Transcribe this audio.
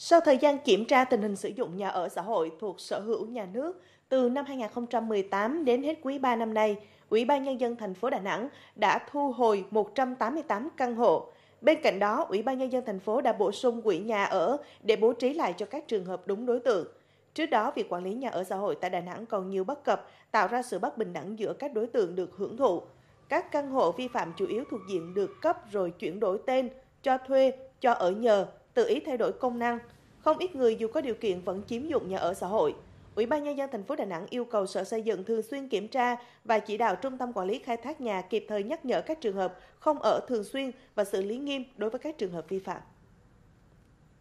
Sau thời gian kiểm tra tình hình sử dụng nhà ở xã hội thuộc sở hữu nhà nước từ năm 2018 đến hết quý 3 năm nay, Ủy ban nhân dân thành phố Đà Nẵng đã thu hồi 188 căn hộ. Bên cạnh đó, Ủy ban nhân dân thành phố đã bổ sung quỹ nhà ở để bố trí lại cho các trường hợp đúng đối tượng. Trước đó, việc quản lý nhà ở xã hội tại Đà Nẵng còn nhiều bất cập, tạo ra sự bất bình đẳng giữa các đối tượng được hưởng thụ. Các căn hộ vi phạm chủ yếu thuộc diện được cấp rồi chuyển đổi tên, cho thuê, cho ở nhờ, tự ý thay đổi công năng. Không ít người dù có điều kiện vẫn chiếm dụng nhà ở xã hội. Ủy ban nhân dân thành phố Đà Nẵng yêu cầu Sở Xây dựng thường xuyên kiểm tra và chỉ đạo Trung tâm Quản lý khai thác nhà kịp thời nhắc nhở các trường hợp không ở thường xuyên và xử lý nghiêm đối với các trường hợp vi phạm.